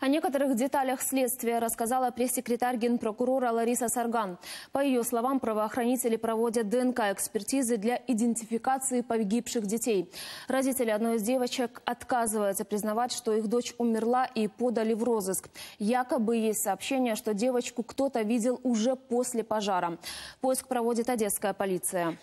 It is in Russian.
О некоторых деталях следствия рассказала пресс-секретарь генпрокурора Лариса Сарган. По ее словам, правоохранители проводят ДНК-экспертизы для идентификации погибших детей. Родители одной из девочек отказываются признавать, что их дочь умерла и подали в розыск. Якобы есть сообщение, что девочку кто-то видел уже после пожара. Поиск проводит одесская полиция.